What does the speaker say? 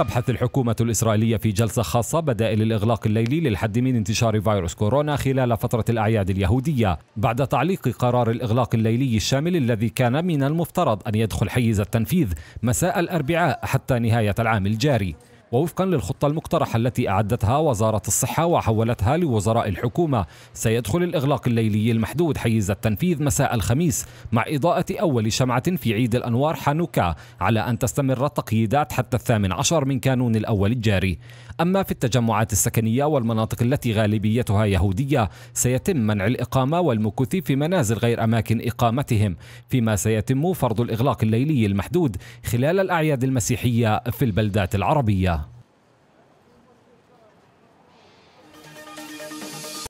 تبحث الحكومة الإسرائيلية في جلسة خاصة بدائل الإغلاق الليلي للحد من انتشار فيروس كورونا خلال فترة الأعياد اليهودية بعد تعليق قرار الإغلاق الليلي الشامل الذي كان من المفترض أن يدخل حيز التنفيذ مساء الأربعاء حتى نهاية العام الجاري ووفقا للخطة المقترحة التي أعدتها وزارة الصحة وحولتها لوزراء الحكومة سيدخل الإغلاق الليلي المحدود حيز التنفيذ مساء الخميس مع إضاءة أول شمعة في عيد الأنوار حانوكا على أن تستمر التقييدات حتى الثامن عشر من كانون الأول الجاري أما في التجمعات السكنية والمناطق التي غالبيتها يهودية سيتم منع الإقامة والمكوث في منازل غير أماكن إقامتهم فيما سيتم فرض الإغلاق الليلي المحدود خلال الأعياد المسيحية في البلدات العربية